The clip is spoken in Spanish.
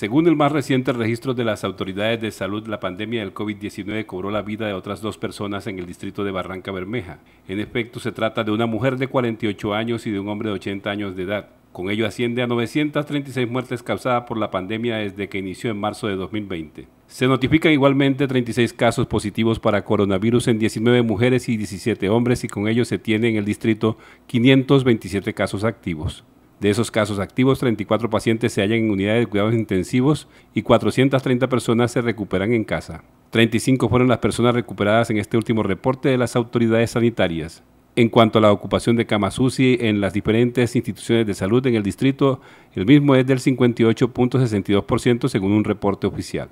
Según el más reciente registro de las autoridades de salud, la pandemia del COVID-19 cobró la vida de otras dos personas en el distrito de Barranca Bermeja. En efecto, se trata de una mujer de 48 años y de un hombre de 80 años de edad. Con ello asciende a 936 muertes causadas por la pandemia desde que inició en marzo de 2020. Se notifican igualmente 36 casos positivos para coronavirus en 19 mujeres y 17 hombres y con ello se tiene en el distrito 527 casos activos. De esos casos activos, 34 pacientes se hallan en unidades de cuidados intensivos y 430 personas se recuperan en casa. 35 fueron las personas recuperadas en este último reporte de las autoridades sanitarias. En cuanto a la ocupación de camas UCI en las diferentes instituciones de salud en el distrito, el mismo es del 58.62% según un reporte oficial.